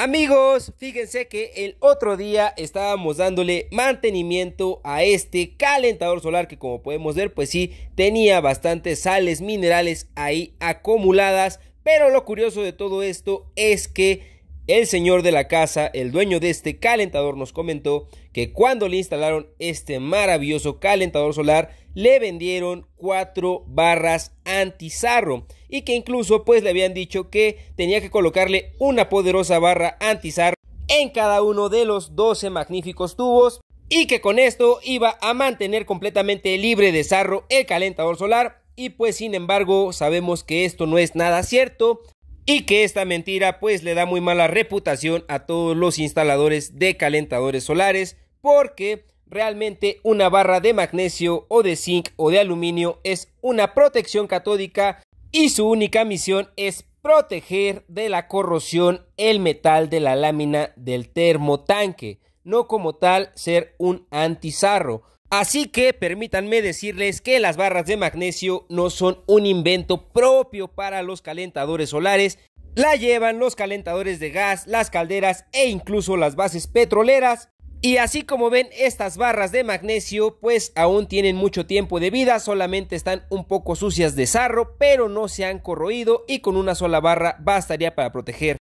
Amigos, fíjense que el otro día estábamos dándole mantenimiento a este calentador solar que como podemos ver pues sí tenía bastantes sales minerales ahí acumuladas. Pero lo curioso de todo esto es que el señor de la casa, el dueño de este calentador, nos comentó que cuando le instalaron este maravilloso calentador solar, le vendieron cuatro barras antizarro y que incluso pues le habían dicho que tenía que colocarle una poderosa barra antizarro en cada uno de los 12 magníficos tubos y que con esto iba a mantener completamente libre de zarro el calentador solar y pues sin embargo sabemos que esto no es nada cierto y que esta mentira pues le da muy mala reputación a todos los instaladores de calentadores solares porque realmente una barra de magnesio o de zinc o de aluminio es una protección catódica y su única misión es proteger de la corrosión el metal de la lámina del termotanque, no como tal ser un antizarro. Así que permítanme decirles que las barras de magnesio no son un invento propio para los calentadores solares, la llevan los calentadores de gas, las calderas e incluso las bases petroleras. Y así como ven estas barras de magnesio pues aún tienen mucho tiempo de vida, solamente están un poco sucias de sarro pero no se han corroído y con una sola barra bastaría para proteger